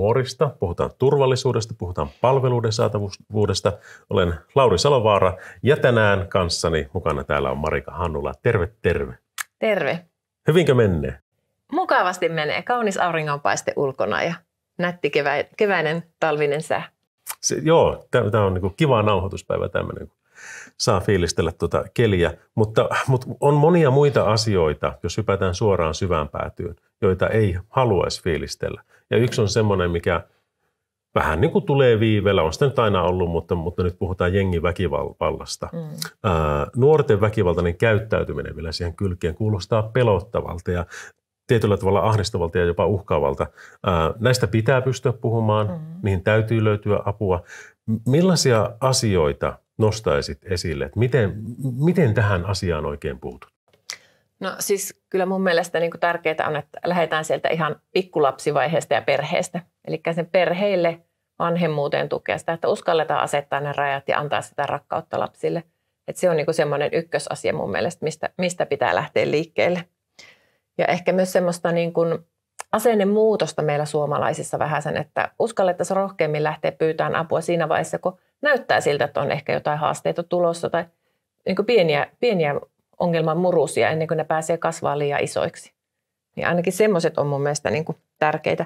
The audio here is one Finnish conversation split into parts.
Vuorista, puhutaan turvallisuudesta, puhutaan palveluiden saatavuudesta. Olen Lauri Salovaara ja tänään kanssani mukana täällä on Marika Hannula. Terve, terve. Terve. Hyvinkö menee? Mukavasti menee. Kaunis auringonpaiste ulkona ja nätti kevä, keväinen talvinen sää. Se, joo, tämä on niin kiva nauhoituspäivä tämmöinen, kun saa fiilistellä tuota keliä. Mutta, mutta on monia muita asioita, jos hypätään suoraan syvään päätyyn, joita ei haluaisi fiilistellä. Ja yksi on semmoinen, mikä vähän niin kuin tulee viivellä, on sitä nyt aina ollut, mutta, mutta nyt puhutaan jengi väkivallasta. Mm. Ää, nuorten väkivaltainen käyttäytyminen vielä siihen kylkeen kuulostaa pelottavalta ja tietyllä tavalla ahdistavalta ja jopa uhkaavalta. Ää, näistä pitää pystyä puhumaan, mm. niihin täytyy löytyä apua. Millaisia asioita nostaisit esille? Että miten, miten tähän asiaan oikein puutut? No siis kyllä mun mielestä niin tärkeää on, että lähdetään sieltä ihan pikkulapsivaiheesta ja perheestä. Eli sen perheille vanhemmuuteen tukea sitä, että uskalletaan asettaa ne rajat ja antaa sitä rakkautta lapsille. Et se on niin semmoinen ykkösasia mun mielestä, mistä, mistä pitää lähteä liikkeelle. Ja ehkä myös semmoista niin kuin asennemuutosta meillä suomalaisissa vähän sen, että uskallettaisiin rohkeammin lähteä pyytämään apua siinä vaiheessa, kun näyttää siltä, että on ehkä jotain haasteita tulossa tai niin pieniä, pieniä ongelman murusia ennen kuin ne pääsee kasvaa liian isoiksi. Niin ainakin semmoiset on mun mielestä niin kuin tärkeitä.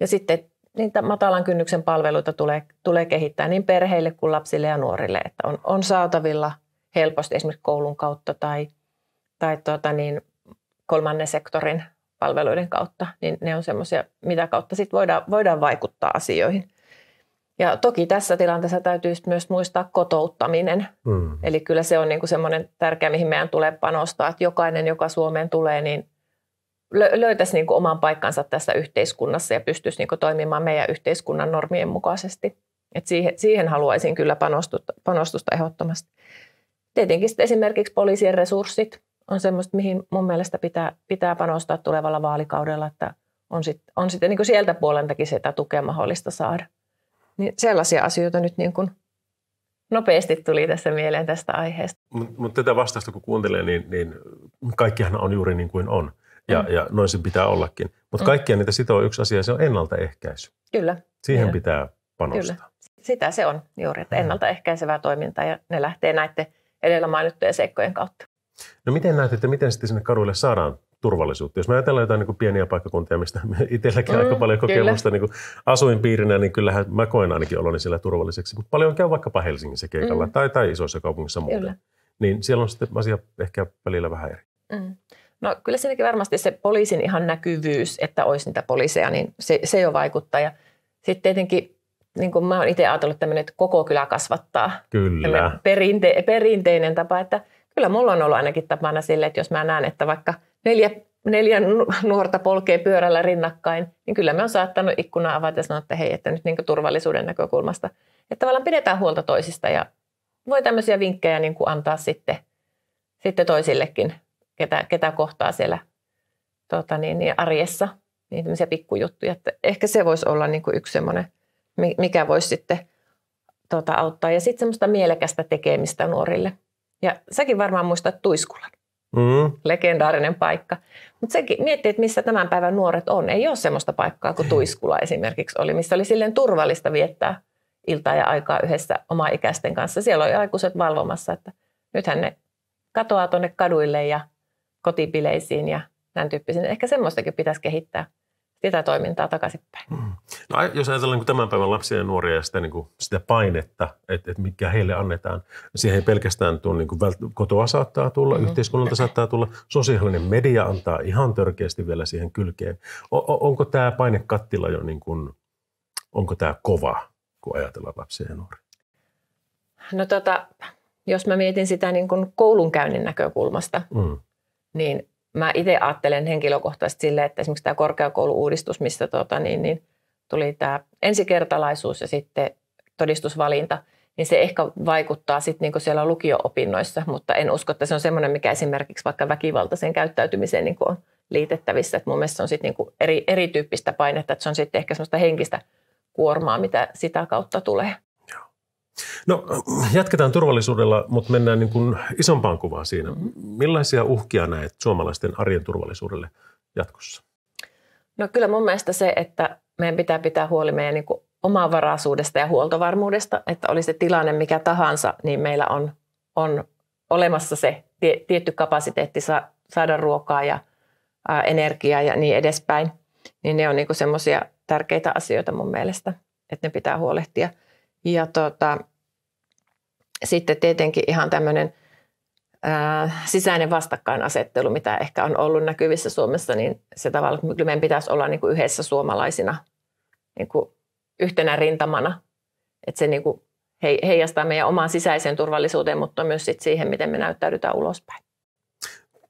Ja sitten niitä matalan kynnyksen palveluita tulee, tulee kehittää niin perheille kuin lapsille ja nuorille, että on, on saatavilla helposti esimerkiksi koulun kautta tai, tai tuota niin, kolmannen sektorin palveluiden kautta, niin ne on semmoisia, mitä kautta sit voidaan, voidaan vaikuttaa asioihin. Ja toki tässä tilanteessa täytyy myös muistaa kotouttaminen. Mm. Eli kyllä se on niin kuin semmoinen tärkeä, mihin meidän tulee panostaa, että jokainen, joka Suomeen tulee, niin löytäisi niin kuin oman paikkansa tässä yhteiskunnassa ja pystyisi niin kuin toimimaan meidän yhteiskunnan normien mukaisesti. Et siihen, siihen haluaisin kyllä panostusta, panostusta ehdottomasti. Tietenkin esimerkiksi poliisien resurssit on semmoista, mihin mun mielestä pitää, pitää panostaa tulevalla vaalikaudella, että on sitten on sit, niin sieltä puolentakin sitä tukea mahdollista saada. Niin sellaisia asioita nyt niin kuin nopeasti tuli tässä mieleen tästä aiheesta. Mutta mut tätä vastausta kun kuuntelee, niin, niin kaikkihan on juuri niin kuin on. Ja, mm. ja noin se pitää ollakin. Mutta mm. kaikkia niitä sitoo yksi asia, se on ennaltaehkäisy. Kyllä. Siihen Kyllä. pitää panostaa. Kyllä. Sitä se on juuri, että mm. ennaltaehkäisevää toimintaa ja ne lähtee näiden edellä mainittujen seikkojen kautta. No miten näet, että miten sitten sinne kaduille saadaan turvallisuutta. Jos me ajatellaan jotain niin kuin pieniä paikkakuntia, mistä itselläkin mm, aika paljon kokemusta niin asuinpiirinä, niin kyllähän mä koen ainakin oloni siellä turvalliseksi. Mutta paljon käy vaikkapa Helsingissä keikalla mm. tai, tai isoissa kaupungissa muuten. Kyllä. Niin siellä on sitten asia ehkä välillä vähän eri. Mm. No kyllä siinäkin varmasti se poliisin ihan näkyvyys, että olisi niitä poliiseja, niin se, se jo vaikuttaa. Ja sitten tietenkin, niin kuin mä oon itse ajatellut tämmöinen, että koko kylä kasvattaa. Kyllä. Perinte, perinteinen tapa, että kyllä mulla on ollut ainakin tapana sille, että jos mä näen, että vaikka – neljä, neljä nuorta polkee pyörällä rinnakkain, niin kyllä me on saattanut ikkuna avata ja sanoa, että hei, että nyt niin turvallisuuden näkökulmasta, että tavallaan pidetään huolta toisista ja voi tämmöisiä vinkkejä niin kuin antaa sitten, sitten toisillekin, ketä, ketä kohtaa siellä tota niin, niin arjessa, niin tämmöisiä pikkujuttuja. Että ehkä se voisi olla niin kuin yksi semmoinen, mikä voisi sitten tota, auttaa. Ja sitten semmoista mielekästä tekemistä nuorille. Ja säkin varmaan muistat Tuiskulan. Mm. Legendaarinen paikka. Mutta sekin miettii, että missä tämän päivän nuoret on. Ei ole semmoista paikkaa kuin Tuiskula esimerkiksi oli, missä oli silleen turvallista viettää iltaa ja aikaa yhdessä oma ikäisten kanssa. Siellä oli aikuiset valvomassa, että nythän ne katoaa tuonne kaduille ja kotipileisiin ja tämän tyyppisiin. Ehkä semmoistakin pitäisi kehittää sitä toimintaa takaisinpäin. Mm. No, jos ajatellaan niin tämän päivän lapsia ja nuoria ja sitä, niin kuin, sitä painetta, että, että mikä heille annetaan, siihen ei pelkästään tuon niin kuin, kotoa saattaa tulla, mm yhteiskunnalta saattaa tulla, sosiaalinen media antaa ihan törkeästi vielä siihen kylkeen. O- onko tämä painekattila jo, niin kuin, onko tämä kova, kun ajatellaan lapsia ja nuoria? No tota, jos mä mietin sitä niin kuin koulunkäynnin näkökulmasta, mm. niin mä itse ajattelen henkilökohtaisesti sille, että esimerkiksi tämä korkeakouluuudistus, missä tota, niin, niin, tuli tämä ensikertalaisuus ja sitten todistusvalinta, niin se ehkä vaikuttaa sitten niin siellä lukio-opinnoissa, mutta en usko, että se on semmoinen, mikä esimerkiksi vaikka väkivaltaiseen käyttäytymiseen niin on liitettävissä. Et mun mielestä se on sitten niin eri, erityyppistä painetta, että se on sitten ehkä semmoista henkistä kuormaa, mitä sitä kautta tulee. No jatketaan turvallisuudella, mutta mennään niin kuin isompaan kuvaan siinä. Millaisia uhkia näet suomalaisten arjen turvallisuudelle jatkossa? No kyllä mun mielestä se, että meidän pitää pitää huoli meidän niin kuin omavaraisuudesta ja huoltovarmuudesta, että oli se tilanne mikä tahansa, niin meillä on, on olemassa se tie, tietty kapasiteetti sa, saada ruokaa ja ää, energiaa ja niin edespäin. Niin ne on niin semmoisia tärkeitä asioita mun mielestä, että ne pitää huolehtia – ja tota, sitten tietenkin ihan tämmöinen sisäinen vastakkainasettelu, mitä ehkä on ollut näkyvissä Suomessa, niin se tavalla, että meidän pitäisi olla niin kuin yhdessä suomalaisina niin kuin yhtenä rintamana. Että se niin kuin heijastaa meidän omaan sisäiseen turvallisuuteen, mutta myös sit siihen, miten me näyttäydytään ulospäin.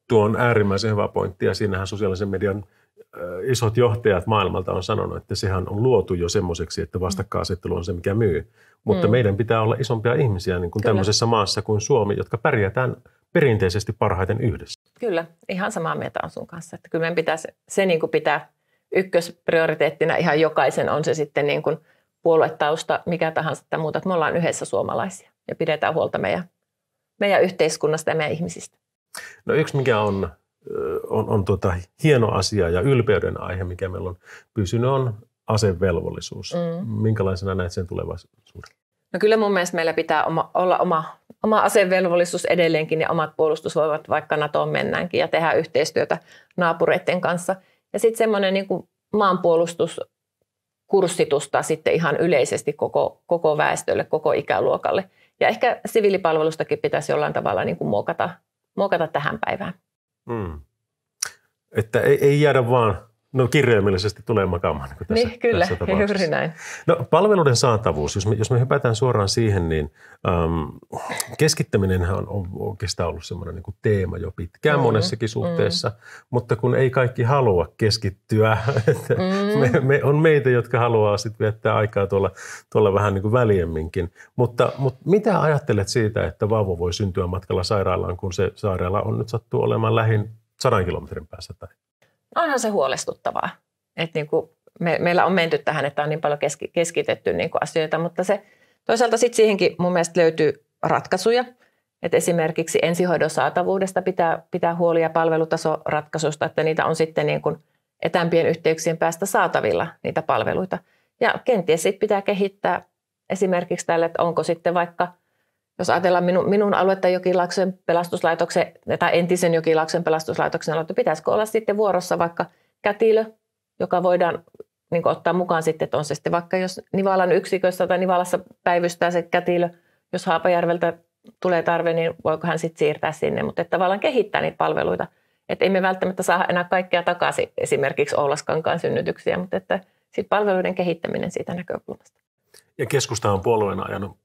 Tuo on äärimmäisen hyvä pointti ja siinähän sosiaalisen median – Äh, isot johtajat maailmalta on sanonut, että sehän on luotu jo semmoiseksi, että vastakkainasettelu on se, mikä myy. Mutta mm. meidän pitää olla isompia ihmisiä niin kuin tämmöisessä maassa kuin Suomi, jotka pärjätään perinteisesti parhaiten yhdessä. Kyllä, ihan samaa mieltä on sun kanssa. Että kyllä meidän pitäisi se niin kuin pitää ykkösprioriteettina ihan jokaisen, on se sitten niin kuin puoluetausta, mikä tahansa tai muuta. Että me ollaan yhdessä suomalaisia ja pidetään huolta meidän, meidän yhteiskunnasta ja meidän ihmisistä. No yksi, mikä on on, on tota hieno asia ja ylpeyden aihe, mikä meillä on pysynyt, on asevelvollisuus. Mm. Minkälaisena näet sen tulevaisuuden? No kyllä mun mielestä meillä pitää oma, olla oma, oma asevelvollisuus edelleenkin ja omat puolustusvoimat, vaikka NATOon mennäänkin ja tehdä yhteistyötä naapureiden kanssa. Ja sitten semmoinen niin maanpuolustuskurssitusta sitten ihan yleisesti koko, koko väestölle, koko ikäluokalle. Ja ehkä siviilipalvelustakin pitäisi jollain tavalla niin kuin muokata, muokata tähän päivään. Mm. Että ei, ei jäädä vaan No kirjaimellisesti tulee makaamaan. Niin, tässä, niin kyllä, tässä juuri näin. No palveluiden saatavuus, jos me, jos me hypätään suoraan siihen, niin äm, keskittäminen on, on oikeastaan ollut semmoinen niin kuin teema jo pitkään mm-hmm. monessakin mm. suhteessa, mm-hmm. mutta kun ei kaikki halua keskittyä. mm-hmm. me, me, on meitä, jotka haluaa sitten viettää aikaa tuolla, tuolla vähän niin kuin väljemminkin. Mutta, mutta mitä ajattelet siitä, että vauva voi syntyä matkalla sairaalaan, kun se sairaala on nyt sattuu olemaan lähin sadan kilometrin päässä tai onhan se huolestuttavaa. Että niin kuin me, meillä on menty tähän, että on niin paljon keski, keskitetty niin kuin asioita, mutta se toisaalta sitten siihenkin mun mielestä löytyy ratkaisuja. Et esimerkiksi ensihoidon saatavuudesta pitää, pitää huoli ja palvelutasoratkaisusta, että niitä on sitten niin kuin etämpien yhteyksien päästä saatavilla niitä palveluita. Ja kenties sitten pitää kehittää esimerkiksi tälle, että onko sitten vaikka – jos ajatellaan minun, minun aluetta Jokilaaksen pelastuslaitoksen tai entisen Jokilaaksen pelastuslaitoksen aluetta, pitäisikö olla sitten vuorossa vaikka kätilö, joka voidaan niin kuin ottaa mukaan sitten, että on se sitten vaikka jos Nivalan yksikössä tai Nivalassa päivystää se kätilö, jos Haapajärveltä tulee tarve, niin voiko hän sitten siirtää sinne, mutta että tavallaan kehittää niitä palveluita. Että ei me välttämättä saa enää kaikkea takaisin esimerkiksi Oulaskankaan synnytyksiä, mutta että sit palveluiden kehittäminen siitä näkökulmasta. Ja keskusta on puolueena ajanut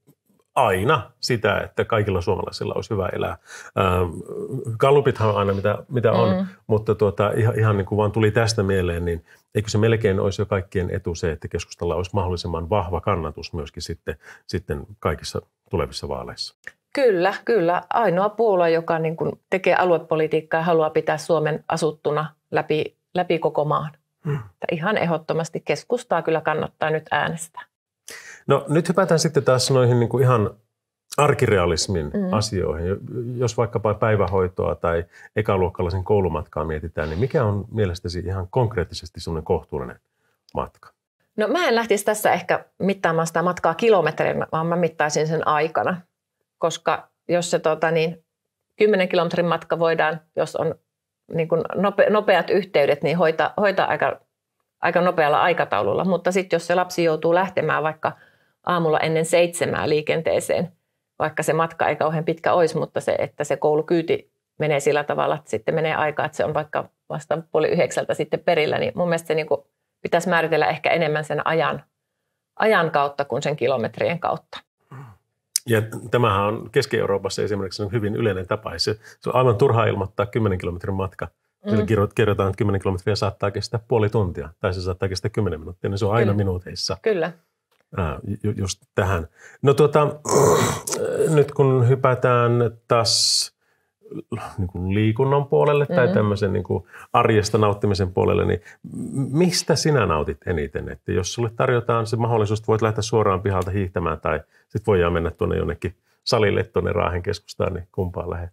aina sitä, että kaikilla suomalaisilla olisi hyvä elää. Ähm, on aina mitä, mitä on, mm. mutta tuota, ihan, ihan niin kuin vaan tuli tästä mieleen, niin eikö se melkein olisi jo kaikkien etu se, että keskustalla olisi mahdollisimman vahva kannatus myöskin sitten, sitten kaikissa tulevissa vaaleissa? Kyllä, kyllä. Ainoa puolue, joka niin kuin tekee aluepolitiikkaa ja haluaa pitää Suomen asuttuna läpi, läpi koko maan. Hmm. Ihan ehdottomasti keskustaa kyllä kannattaa nyt äänestää. No nyt hypätään sitten taas noihin niin kuin ihan arkirealismin mm. asioihin. Jos vaikkapa päivähoitoa tai ekaluokkalaisen koulumatkaa mietitään, niin mikä on mielestäsi ihan konkreettisesti sellainen kohtuullinen matka? No mä en lähtisi tässä ehkä mittaamaan sitä matkaa kilometrin, vaan mä mittaisin sen aikana. Koska jos se tota, niin, 10 kilometrin matka voidaan, jos on niin kuin nope, nopeat yhteydet, niin hoitaa, hoitaa aika aika nopealla aikataululla, mutta sitten jos se lapsi joutuu lähtemään vaikka aamulla ennen seitsemää liikenteeseen, vaikka se matka ei kauhean pitkä olisi, mutta se, että se koulukyyti menee sillä tavalla, että sitten menee aikaa, että se on vaikka vasta puoli yhdeksältä sitten perillä, niin mun mielestä se niin kuin pitäisi määritellä ehkä enemmän sen ajan, ajan kautta kuin sen kilometrien kautta. Ja tämähän on Keski-Euroopassa esimerkiksi hyvin yleinen tapa. Se, se on aivan turhaa ilmoittaa 10 kilometrin matka – Mm. Eli että 10 kilometriä saattaa kestää puoli tuntia tai se saattaa kestää 10 minuuttia, niin se on aina Kyllä. minuuteissa. Kyllä. Ää, ju, just tähän. No tuota, nyt kun hypätään taas äh, niin kuin liikunnan puolelle tai mm-hmm. tämmöisen niin kuin arjesta nauttimisen puolelle, niin mistä sinä nautit eniten? Että jos sulle tarjotaan se mahdollisuus, että voit lähteä suoraan pihalta hiihtämään tai sitten voidaan mennä tuonne jonnekin salille tuonne Raahen keskustaan, niin kumpaan lähdet?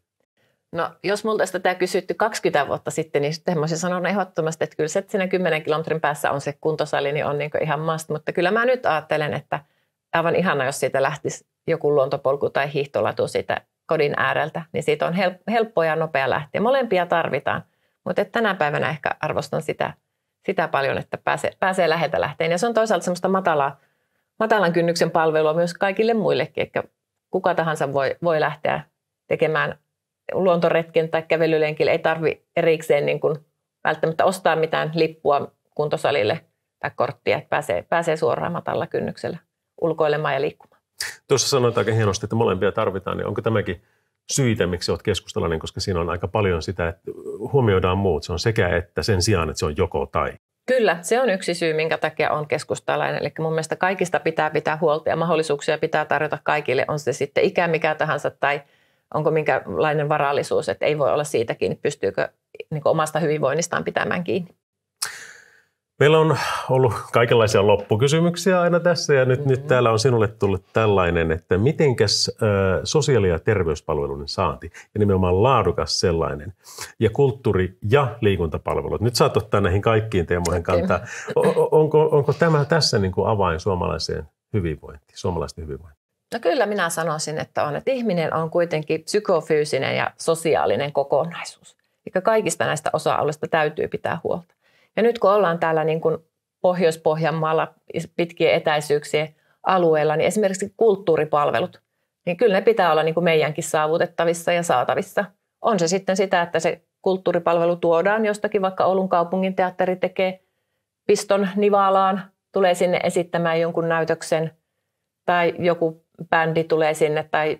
No, jos multa sitä kysytty 20 vuotta sitten, niin sitten olisin sanonut ehdottomasti, että kyllä se, että siinä 10 kilometrin päässä on se kuntosali, niin on niin ihan must. Mutta kyllä mä nyt ajattelen, että aivan ihana, jos siitä lähtisi joku luontopolku tai hiihtolatu siitä kodin ääreltä, niin siitä on helppo ja nopea lähteä. Molempia tarvitaan, mutta tänä päivänä ehkä arvostan sitä, sitä paljon, että pääsee, pääsee läheltä lähteen. Ja se on toisaalta semmoista matalaa, matalan kynnyksen palvelua myös kaikille muillekin, että kuka tahansa voi, voi lähteä tekemään luontoretken tai kävelylenkille ei tarvi erikseen niin kuin välttämättä ostaa mitään lippua kuntosalille tai korttia, että pääsee, pääsee suoraan matalalla kynnyksellä ulkoilemaan ja liikkumaan. Tuossa sanoit aika hienosti, että molempia tarvitaan, niin onko tämäkin syitä, miksi olet keskustalainen, koska siinä on aika paljon sitä, että huomioidaan muut. Se on sekä että sen sijaan, että se on joko tai. Kyllä, se on yksi syy, minkä takia on keskustalainen. Eli mun mielestä kaikista pitää pitää huolta ja mahdollisuuksia pitää tarjota kaikille, on se sitten ikä mikä tahansa tai – onko minkälainen varallisuus, että ei voi olla siitäkin kiinni, pystyykö niin omasta hyvinvoinnistaan pitämään kiinni. Meillä on ollut kaikenlaisia loppukysymyksiä aina tässä ja nyt, mm-hmm. nyt mm. täällä on sinulle tullut tällainen, että mitenkäs ö, sosiaali- ja terveyspalveluiden saanti ja nimenomaan laadukas sellainen ja kulttuuri- ja liikuntapalvelut. Nyt saat ottaa näihin kaikkiin teemoihin kantaa. O- onko, onko tämä tässä niin kuin avain suomalaiseen hyvinvointiin, suomalaisten hyvinvointiin? No kyllä minä sanoisin, että on, että ihminen on kuitenkin psykofyysinen ja sosiaalinen kokonaisuus. Eli kaikista näistä osa-alueista täytyy pitää huolta. Ja nyt kun ollaan täällä niin kuin Pohjois-Pohjanmaalla pitkien etäisyyksien alueella, niin esimerkiksi kulttuuripalvelut, niin kyllä ne pitää olla niin kuin meidänkin saavutettavissa ja saatavissa. On se sitten sitä, että se kulttuuripalvelu tuodaan jostakin, vaikka Oulun kaupungin teatteri tekee piston Nivalaan, tulee sinne esittämään jonkun näytöksen – tai joku bändi tulee sinne tai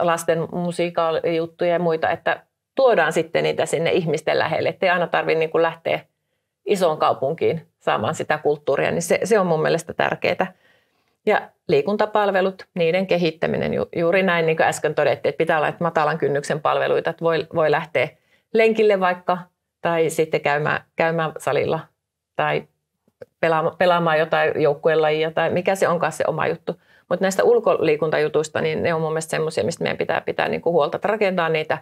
lasten musiikaalijuttuja ja muita, että tuodaan sitten niitä sinne ihmisten lähelle, ettei aina tarvitse niin kuin lähteä isoon kaupunkiin saamaan sitä kulttuuria, niin se, se on mun mielestä tärkeää. Ja liikuntapalvelut, niiden kehittäminen, ju, juuri näin niin kuin äsken todettiin, että pitää olla että matalan kynnyksen palveluita, että voi, voi lähteä lenkille vaikka tai sitten käymään, käymään salilla tai pelaamaan, pelaamaan jotain joukkueen lajia tai mikä se onkaan se oma juttu. Mutta näistä ulkoliikuntajutuista, niin ne on mun mielestä semmoisia, mistä meidän pitää pitää niin huolta, että rakentaa niitä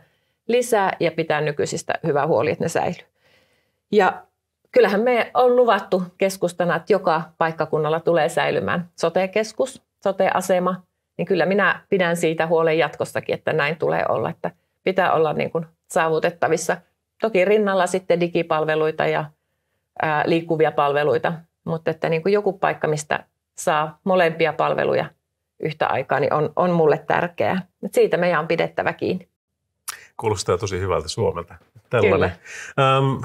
lisää ja pitää nykyisistä hyvää huoli, että ne säilyy. Ja kyllähän me on luvattu keskustana, että joka paikkakunnalla tulee säilymään sote-keskus, sote-asema, niin kyllä minä pidän siitä huolen jatkossakin, että näin tulee olla, että pitää olla niin saavutettavissa. Toki rinnalla sitten digipalveluita ja ää, liikkuvia palveluita, mutta että niin kuin joku paikka, mistä saa molempia palveluja – yhtä aikaa, niin on, on mulle tärkeää. Et siitä meidän on pidettävä kiinni. Kuulostaa tosi hyvältä Suomelta. Tällainen. Kyllä. Ähm,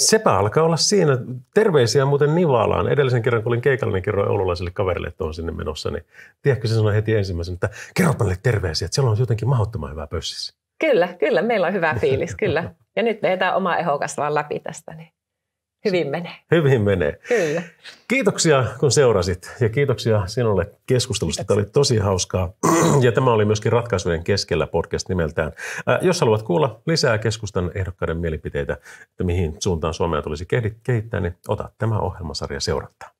sepä alkaa olla siinä. Terveisiä muuten Nivalaan. Edellisen kerran, kun olin keikalla, niin kerroin oululaiselle kaverille, että on sinne menossa. Niin tiedätkö, se sanoi heti ensimmäisenä, että kerro niille terveisiä, että siellä on jotenkin mahdottoman hyvä pössissä. Kyllä, kyllä. Meillä on hyvä fiilis, kyllä. Ja nyt me oma eho kasvaa läpi tästä. Niin. Hyvin menee. Hyvin menee. Kyllä. Kiitoksia kun seurasit ja kiitoksia sinulle keskustelusta. Tämä oli tosi hauskaa ja tämä oli myöskin Ratkaisujen keskellä podcast nimeltään. Äh, jos haluat kuulla lisää keskustan ehdokkaiden mielipiteitä, että mihin suuntaan Suomea tulisi kehittää, niin ota tämä ohjelmasarja seurantaa.